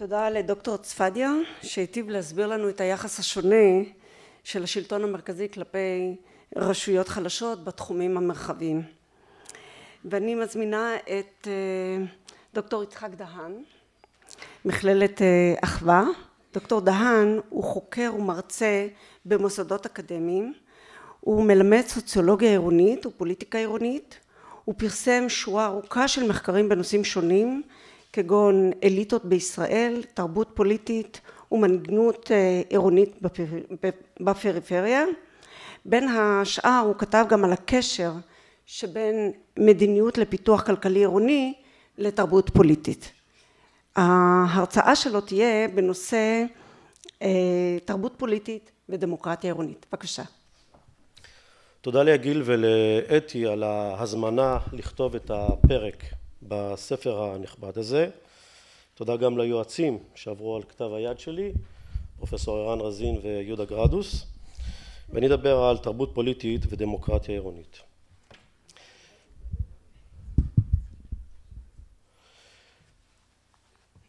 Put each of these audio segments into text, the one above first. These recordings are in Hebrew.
תודה לדוקטור צפדיה שהיטיב להסביר לנו את היחס השונה של השלטון המרכזי כלפי רשויות חלשות בתחומים המרחביים. ואני מזמינה את אה, דוקטור יצחק דהן, מכללת אה, אחווה. דוקטור דהן הוא חוקר ומרצה במוסדות אקדמיים, הוא מלמד סוציולוגיה עירונית ופוליטיקה עירונית, הוא פרסם שורה ארוכה של מחקרים בנושאים שונים כגון אליטות בישראל, תרבות פוליטית ומנהיגות אה, עירונית בפריפריה. בין השאר הוא כתב גם על הקשר שבין מדיניות לפיתוח כלכלי עירוני לתרבות פוליטית. ההרצאה שלו תהיה בנושא אה, תרבות פוליטית ודמוקרטיה עירונית. בבקשה. תודה ליגיל ולאתי על ההזמנה לכתוב את הפרק בספר הנכבד הזה. תודה גם ליועצים שעברו על כתב היד שלי, פרופסור ערן רזין ויהודה גרדוס, ואני אדבר על תרבות פוליטית ודמוקרטיה עירונית.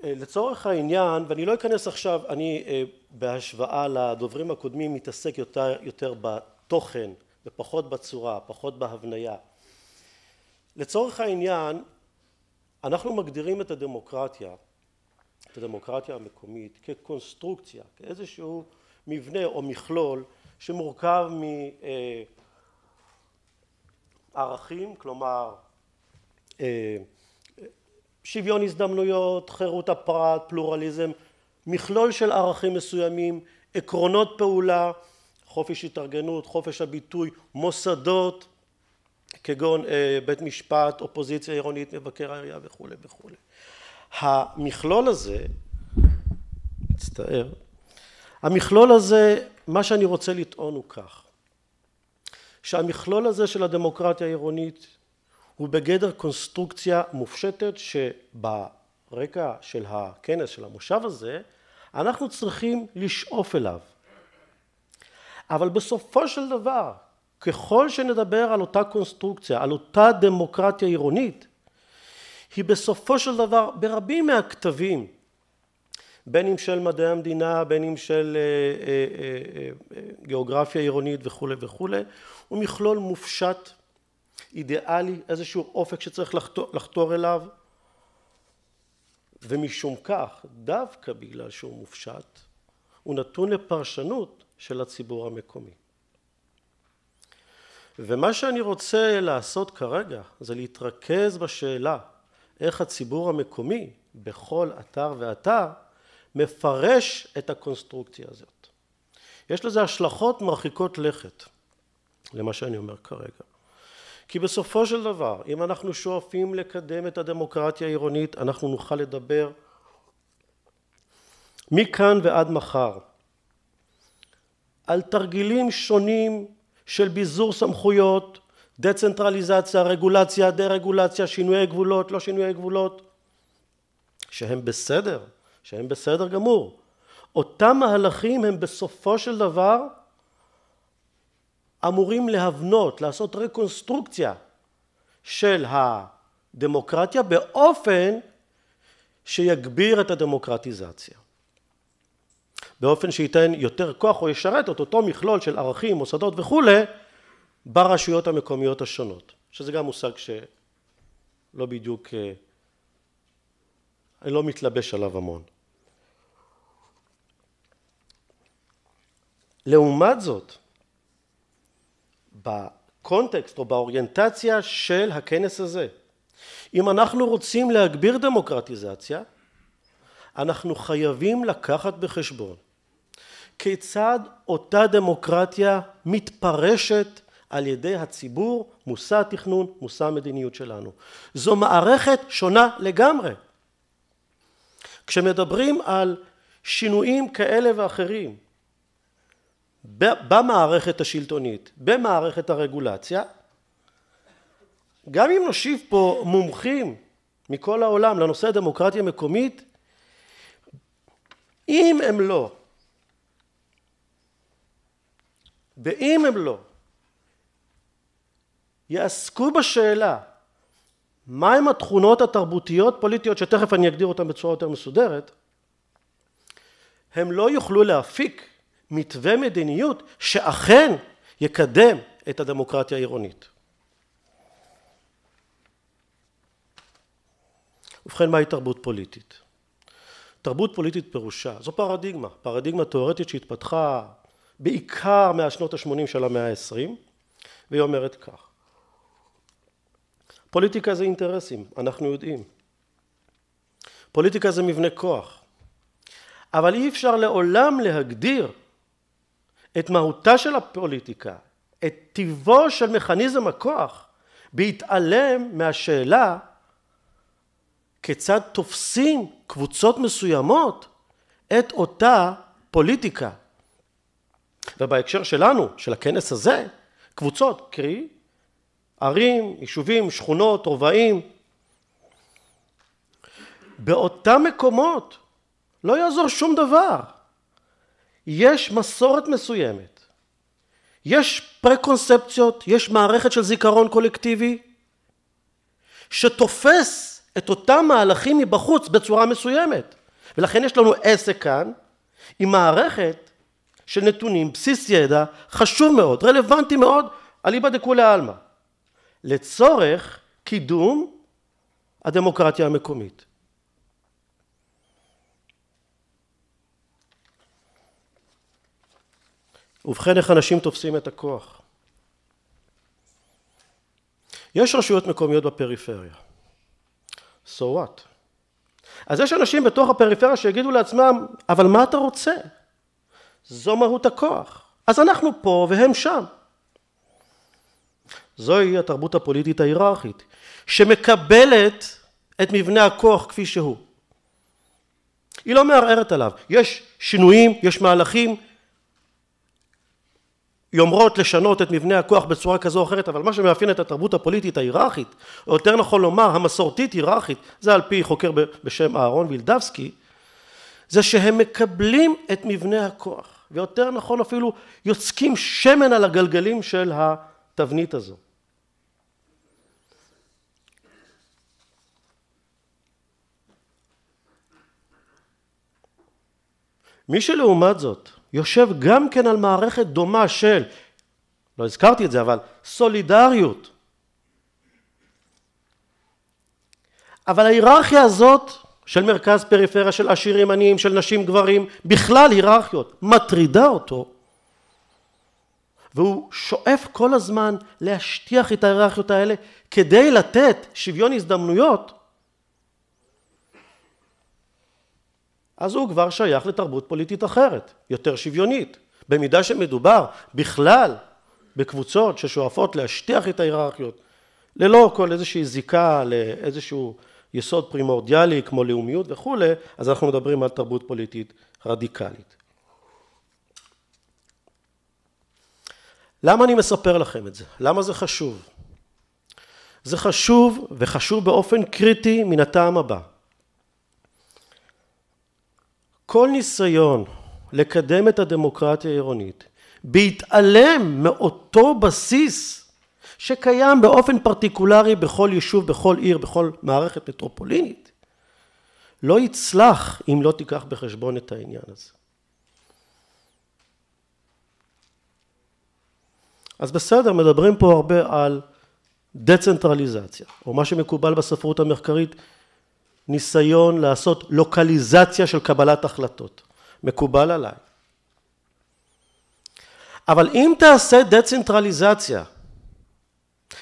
לצורך העניין, ואני לא אכנס עכשיו, אני אה, בהשוואה לדוברים הקודמים מתעסק יותר, יותר בתוכן ופחות בצורה, פחות בהבניה. לצורך העניין, אנחנו מגדירים את הדמוקרטיה, את הדמוקרטיה המקומית, כקונסטרוקציה, כאיזשהו מבנה או מכלול שמורכב מערכים, אה, כלומר אה, שוויון הזדמנויות, חירות הפרט, פלורליזם, מכלול של ערכים מסוימים, עקרונות פעולה, חופש התארגנות, חופש הביטוי, מוסדות, כגון אה, בית משפט, אופוזיציה עירונית, מבקר העירייה וכולי וכולי. המכלול הזה, מצטער, המכלול הזה, מה שאני רוצה לטעון הוא כך, שהמכלול הזה של הדמוקרטיה העירונית הוא בגדר קונסטרוקציה מופשטת שברקע של הכנס של המושב הזה אנחנו צריכים לשאוף אליו. אבל בסופו של דבר ככל שנדבר על אותה קונסטרוקציה, על אותה דמוקרטיה עירונית, היא בסופו של דבר ברבים מהכתבים, בין אם של מדעי המדינה, בין אם של אה, אה, אה, אה, גיאוגרפיה עירונית וכולי וכולי, הוא מכלול מופשט, אידיאלי, איזשהו אופק שצריך לחתור, לחתור אליו, ומשום כך, דווקא בגלל שהוא מופשט, הוא נתון לפרשנות של הציבור המקומי. ומה שאני רוצה לעשות כרגע זה להתרכז בשאלה איך הציבור המקומי בכל אתר ואתר מפרש את הקונסטרוקציה הזאת. יש לזה השלכות מרחיקות לכת למה שאני אומר כרגע. כי בסופו של דבר אם אנחנו שואפים לקדם את הדמוקרטיה העירונית אנחנו נוכל לדבר מכאן ועד מחר על תרגילים שונים של ביזור סמכויות, דצנטרליזציה, רגולציה, דה-רגולציה, שינויי גבולות, לא שינויי גבולות, שהם בסדר, שהם בסדר גמור. אותם מהלכים הם בסופו של דבר אמורים להבנות, לעשות רקונסטרוקציה של הדמוקרטיה באופן שיגביר את הדמוקרטיזציה. באופן שייתן יותר כוח או ישרת את אותו מכלול של ערכים, מוסדות וכולי, ברשויות המקומיות השונות, שזה גם מושג שלא בדיוק, אה, אני לא מתלבש עליו המון. לעומת זאת, בקונטקסט או באוריינטציה של הכנס הזה, אם אנחנו רוצים להגביר דמוקרטיזציה, אנחנו חייבים לקחת בחשבון כיצד אותה דמוקרטיה מתפרשת על ידי הציבור, מושא התכנון, מושא המדיניות שלנו. זו מערכת שונה לגמרי. כשמדברים על שינויים כאלה ואחרים במערכת השלטונית, במערכת הרגולציה, גם אם נושיב פה מומחים מכל העולם לנושא הדמוקרטיה המקומית, אם הם לא, ואם הם לא, יעסקו בשאלה מהם התכונות התרבותיות פוליטיות שתכף אני אגדיר אותן בצורה יותר מסודרת, הם לא יוכלו להפיק מתווה מדיניות שאכן יקדם את הדמוקרטיה העירונית. ובכן, מהי תרבות פוליטית? תרבות פוליטית פירושה, זו פרדיגמה, פרדיגמה תיאורטית שהתפתחה בעיקר מהשנות ה-80 של המאה ה-20, והיא אומרת כך: פוליטיקה זה אינטרסים, אנחנו יודעים. פוליטיקה זה מבנה כוח. אבל אי אפשר לעולם להגדיר את מהותה של הפוליטיקה, את טיבו של מכניזם הכוח, בהתעלם מהשאלה כיצד תופסים קבוצות מסוימות את אותה פוליטיקה. ובהקשר שלנו, של הכנס הזה, קבוצות, קרי ערים, יישובים, שכונות, רובעים, באותם מקומות לא יעזור שום דבר. יש מסורת מסוימת, יש פרקונספציות, יש מערכת של זיכרון קולקטיבי שתופס את אותם מהלכים מבחוץ בצורה מסוימת. ולכן יש לנו עסק כאן עם מערכת של נתונים, בסיס ידע חשוב מאוד, רלוונטי מאוד, אליבא דכולי עלמא, לצורך קידום הדמוקרטיה המקומית. ובכן, איך אנשים תופסים את הכוח? יש רשויות מקומיות בפריפריה. so what? אז יש אנשים בתוך הפריפריה שיגידו לעצמם, אבל מה אתה רוצה? זו מהות הכוח. אז אנחנו פה והם שם. זוהי התרבות הפוליטית ההיררכית, שמקבלת את מבנה הכוח כפי שהוא. היא לא מערערת עליו. יש שינויים, יש מהלכים, יומרות לשנות את מבנה הכוח בצורה כזו או אחרת, אבל מה שמאפיין את התרבות הפוליטית ההיררכית, או יותר נכון לומר המסורתית היררכית, זה על פי חוקר בשם אהרון וילדבסקי, זה שהם מקבלים את מבנה הכוח, ויותר נכון אפילו יוצקים שמן על הגלגלים של התבנית הזאת. מי שלעומת זאת יושב גם כן על מערכת דומה של, לא הזכרתי את זה, אבל סולידריות. אבל ההיררכיה הזאת של מרכז פריפריה, של עשירים עניים, של נשים גברים, בכלל היררכיות, מטרידה אותו, והוא שואף כל הזמן להשטיח את ההיררכיות האלה כדי לתת שוויון הזדמנויות אז הוא כבר שייך לתרבות פוליטית אחרת, יותר שוויונית. במידה שמדובר בכלל בקבוצות ששואפות להשטיח את ההיררכיות, ללא כל איזושהי זיקה לאיזשהו יסוד פרימורדיאלי כמו לאומיות וכולי, אז אנחנו מדברים על תרבות פוליטית רדיקלית. למה אני מספר לכם את זה? למה זה חשוב? זה חשוב וחשוב באופן קריטי מן הטעם הבא. כל ניסיון לקדם את הדמוקרטיה העירונית בהתעלם מאותו בסיס שקיים באופן פרטיקולרי בכל יישוב, בכל עיר, בכל מערכת מטרופולינית, לא יצלח אם לא תיקח בחשבון את העניין הזה. אז בסדר, מדברים פה הרבה על דצנטרליזציה, או מה שמקובל בספרות המחקרית ניסיון לעשות לוקליזציה של קבלת החלטות. מקובל עליי. אבל אם תעשה דצנטרליזציה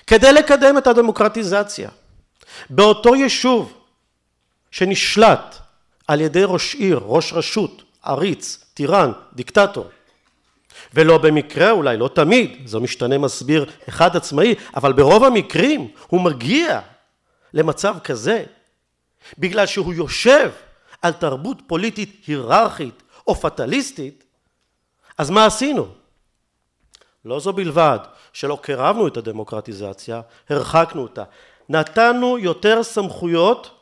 כדי לקדם את הדמוקרטיזציה באותו יישוב שנשלט על ידי ראש עיר, ראש רשות, עריץ, טיראן, דיקטטור, ולא במקרה אולי, לא תמיד, זה משתנה מסביר אחד עצמאי, אבל ברוב המקרים הוא מגיע למצב כזה בגלל שהוא יושב על תרבות פוליטית היררכית או פטליסטית, אז מה עשינו? לא זו בלבד שלא קירבנו את הדמוקרטיזציה, הרחקנו אותה. נתנו יותר סמכויות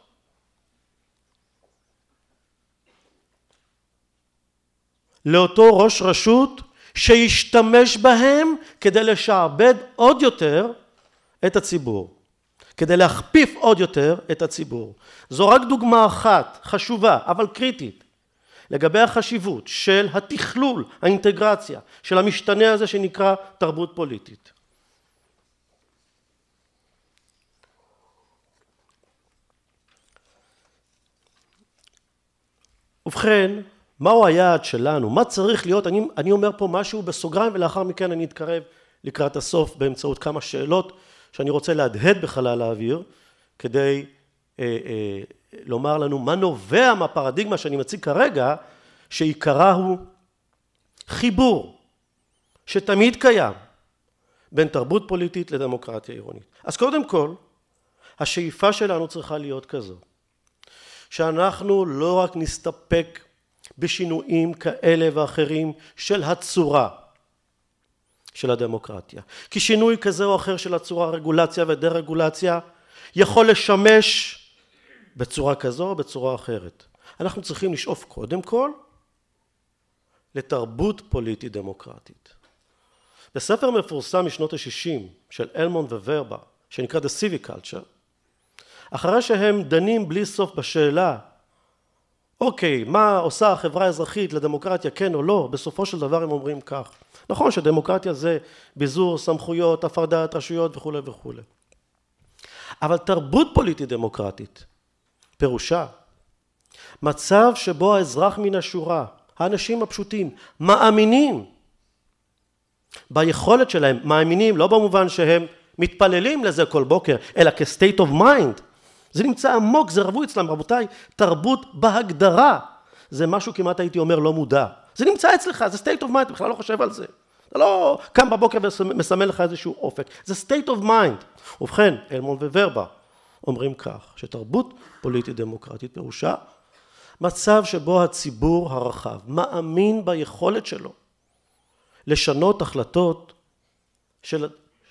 לאותו ראש רשות שישתמש בהם כדי לשעבד עוד יותר את הציבור. כדי להכפיף עוד יותר את הציבור. זו רק דוגמה אחת, חשובה, אבל קריטית, לגבי החשיבות של התכלול, האינטגרציה, של המשתנה הזה שנקרא תרבות פוליטית. ובכן, מהו היעד שלנו? מה צריך להיות? אני, אני אומר פה משהו בסוגריים ולאחר מכן אני אתקרב לקראת הסוף באמצעות כמה שאלות שאני רוצה להדהד בחלל האוויר, כדי אה, אה, לומר לנו מה נובע מהפרדיגמה שאני מציג כרגע, שעיקרה הוא חיבור שתמיד קיים בין תרבות פוליטית לדמוקרטיה עירונית. אז קודם כל, השאיפה שלנו צריכה להיות כזו, שאנחנו לא רק נסתפק בשינויים כאלה ואחרים של הצורה, של הדמוקרטיה. כי שינוי כזה או אחר של הצורה רגולציה ודה-רגולציה יכול לשמש בצורה כזו או בצורה אחרת. אנחנו צריכים לשאוף קודם כל לתרבות פוליטית דמוקרטית. בספר מפורסם משנות ה-60 של אלמון וורבה, שנקרא The Civic Culture, אחרי שהם דנים בלי סוף בשאלה אוקיי, מה עושה החברה האזרחית לדמוקרטיה, כן או לא, בסופו של דבר הם אומרים כך. נכון שדמוקרטיה זה ביזור סמכויות, הפרדת רשויות וכולי וכולי. אבל תרבות פוליטית דמוקרטית, פירושה, מצב שבו האזרח מן השורה, האנשים הפשוטים, מאמינים ביכולת שלהם, מאמינים לא במובן שהם מתפללים לזה כל בוקר, אלא כ-state of mind, זה נמצא עמוק, זה רווי אצלם, רבותיי, תרבות בהגדרה. זה משהו כמעט הייתי אומר לא מודע. זה נמצא אצלך, זה state of mind, אתה בכלל לא חושב על זה. אתה לא קם בבוקר ומסמן לך איזשהו אופק, זה state of mind. ובכן, אלמון וורבה אומרים כך, שתרבות פוליטית דמוקרטית פירושה מצב שבו הציבור הרחב מאמין ביכולת שלו לשנות החלטות של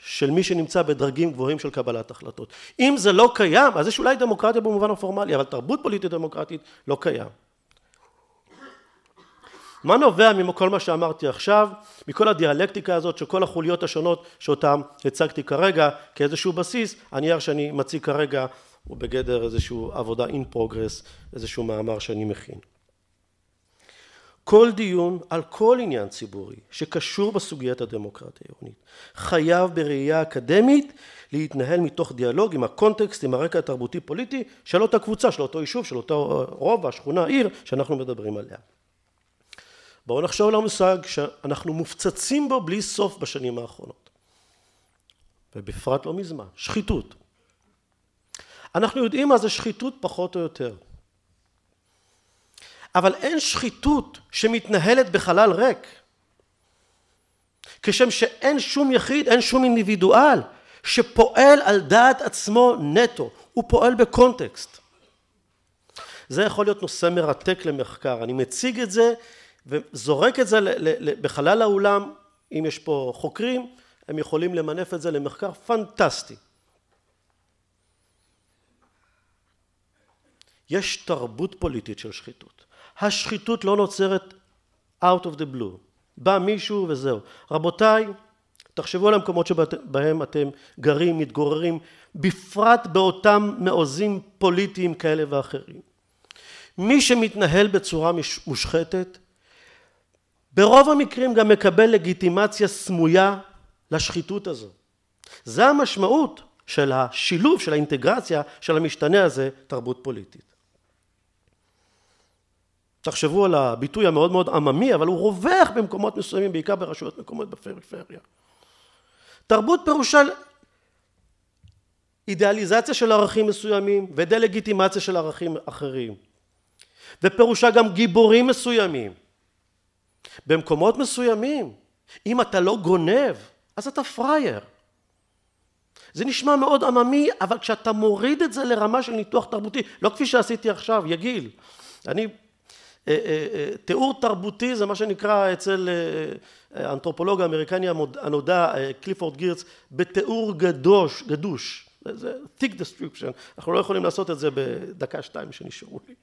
של מי שנמצא בדרגים גבוהים של קבלת החלטות. אם זה לא קיים, אז יש אולי דמוקרטיה במובן הפורמלי, אבל תרבות פוליטית דמוקרטית לא קיים. מה נובע מכל מה שאמרתי עכשיו, מכל הדיאלקטיקה הזאת של כל החוליות השונות שאותן הצגתי כרגע כאיזשהו בסיס, הנייר שאני מציג כרגע הוא בגדר איזושהי עבודה in progress, איזשהו מאמר שאני מכין. כל דיון על כל עניין ציבורי שקשור בסוגיית הדמוקרטיה העירונית חייב בראייה אקדמית להתנהל מתוך דיאלוג עם הקונטקסט, עם הרקע התרבותי פוליטי של אותה קבוצה, של אותו יישוב, של אותו רובע, שכונה, עיר שאנחנו מדברים עליה. בואו נחשוב על המושג שאנחנו מופצצים בו בלי סוף בשנים האחרונות ובפרט לא מזמן, שחיתות. אנחנו יודעים מה זה שחיתות פחות או יותר אבל אין שחיתות שמתנהלת בחלל ריק. כשם שאין שום יחיד, אין שום אינדיבידואל שפועל על דעת עצמו נטו, הוא פועל בקונטקסט. זה יכול להיות נושא מרתק למחקר, אני מציג את זה וזורק את זה בחלל האולם, אם יש פה חוקרים, הם יכולים למנף את זה למחקר פנטסטי. יש תרבות פוליטית של שחיתות. השחיתות לא נוצרת out of the blue. בא מישהו וזהו. רבותיי, תחשבו על המקומות שבהם אתם גרים, מתגוררים, בפרט באותם מעוזים פוליטיים כאלה ואחרים. מי שמתנהל בצורה מושחתת, ברוב המקרים גם מקבל לגיטימציה סמויה לשחיתות הזו. זה המשמעות של השילוב, של האינטגרציה של המשתנה הזה, תרבות פוליטית. תחשבו על הביטוי המאוד מאוד עממי, אבל הוא רווח במקומות מסוימים, בעיקר ברשויות מקומיות בפריפריה. תרבות פירושה אידיאליזציה של ערכים מסוימים ודה-לגיטימציה של ערכים אחרים. ופירושה גם גיבורים מסוימים. במקומות מסוימים, אם אתה לא גונב, אז אתה פראייר. זה נשמע מאוד עממי, אבל כשאתה מוריד את זה לרמה של ניתוח תרבותי, לא כפי שעשיתי עכשיו, יגיל. אני אה, אה, אה, תיאור תרבותי זה מה שנקרא אצל האנתרופולוג האמריקני הנודע קליפורד גירץ בתיאור גדוש, גדוש, זה thick description, אנחנו לא יכולים לעשות את זה בדקה שתיים שנשארו לי.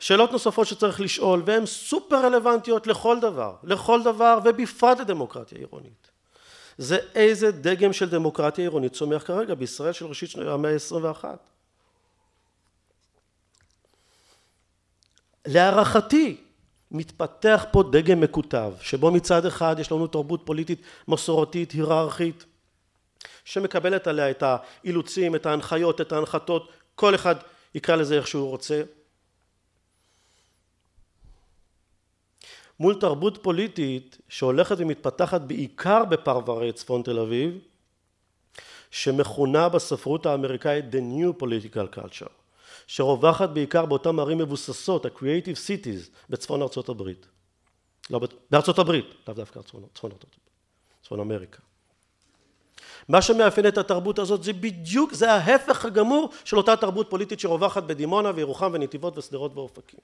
שאלות נוספות שצריך לשאול והן סופר רלוונטיות לכל דבר, לכל דבר ובפרט לדמוקרטיה עירונית. זה איזה דגם של דמוקרטיה עירונית צומח כרגע בישראל של ראשית המאה ה-21. להערכתי מתפתח פה דגם מקוטב, שבו מצד אחד יש לנו תרבות פוליטית מסורתית, היררכית, שמקבלת עליה את האילוצים, את ההנחיות, את ההנחתות, כל אחד יקרא לזה איך שהוא רוצה. מול תרבות פוליטית שהולכת ומתפתחת בעיקר בפרברי צפון תל אביב, שמכונה בספרות האמריקאית The New Political Culture. שרווחת בעיקר באותן ערים מבוססות, ה-Creative Cities, בצפון ארצות הברית. לא, בארצות הברית, לאו דווקא צפון, צפון ארצות הברית, צפון אמריקה. מה שמאפיין את התרבות הזאת זה בדיוק, זה ההפך הגמור של אותה תרבות פוליטית שרווחת בדימונה וירוחם ונתיבות ושדרות ואופקים.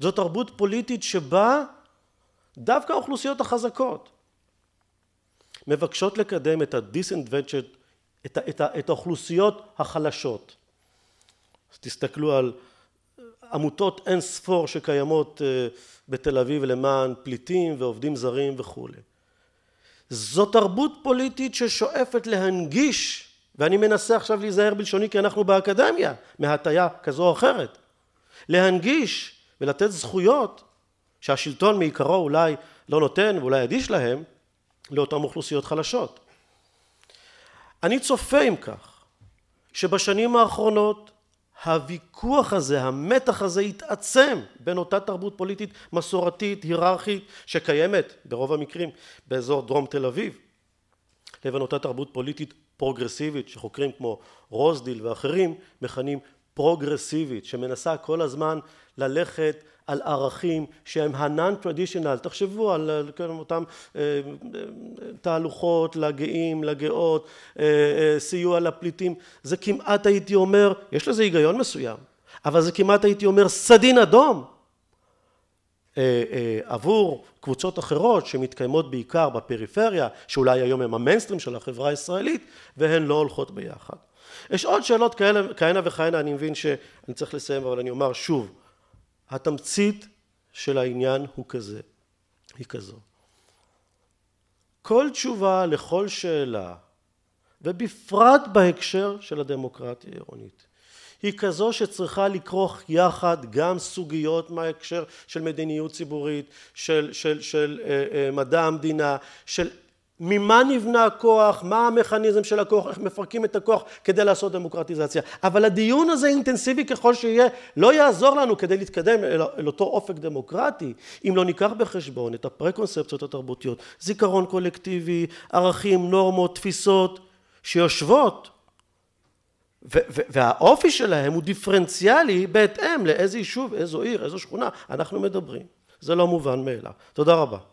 זו תרבות פוליטית שבה דווקא האוכלוסיות החזקות מבקשות לקדם את ה disinvented את, את, את האוכלוסיות החלשות. אז תסתכלו על עמותות אין ספור שקיימות אה, בתל אביב למען פליטים ועובדים זרים וכולי. זו תרבות פוליטית ששואפת להנגיש, ואני מנסה עכשיו להיזהר בלשוני כי אנחנו באקדמיה, מהטיה כזו או אחרת, להנגיש ולתת זכויות שהשלטון מעיקרו אולי לא נותן ואולי אדיש להם, לאותן אוכלוסיות חלשות. אני צופה אם כך שבשנים האחרונות הוויכוח הזה, המתח הזה התעצם בין אותה תרבות פוליטית מסורתית, היררכית, שקיימת ברוב המקרים באזור דרום תל אביב, לבין אותה תרבות פוליטית פרוגרסיבית, שחוקרים כמו רוזדיל ואחרים מכנים פרוגרסיבית, שמנסה כל הזמן ללכת על ערכים שהם ה-non-traditional, תחשבו על אה, כן, אותם אה, אה, תהלוכות לגאים, לגאות, סיוע לפליטים, זה כמעט הייתי אומר, יש לזה היגיון מסוים, אבל זה כמעט הייתי אומר סדין אדום עבור קבוצות אחרות שמתקיימות בעיקר בפריפריה, שאולי היום הם המיינסטרים של החברה הישראלית, והן לא הולכות ביחד. יש עוד שאלות כהנה וכהנה, אני מבין שאני צריך לסיים, אבל אני אומר שוב, התמצית של העניין הוא כזה, היא כזו. כל תשובה לכל שאלה, ובפרט בהקשר של הדמוקרטיה העירונית, היא כזו שצריכה לכרוך יחד גם סוגיות מההקשר של מדיניות ציבורית, של, של, של של אה, אה, מדע המדינה, של ממה נבנה הכוח, מה המכניזם של הכוח, איך מפרקים את הכוח כדי לעשות דמוקרטיזציה. אבל הדיון הזה, אינטנסיבי ככל שיהיה, לא יעזור לנו כדי להתקדם אל, אל אותו אופק דמוקרטי, אם לא ניקח בחשבון את הפרקונספציות התרבותיות, זיכרון קולקטיבי, ערכים, נורמות, תפיסות, שיושבות ו- ו- והאופי שלהם הוא דיפרנציאלי בהתאם לאיזה יישוב, איזו עיר, איזו שכונה אנחנו מדברים. זה לא מובן מאליו. תודה רבה.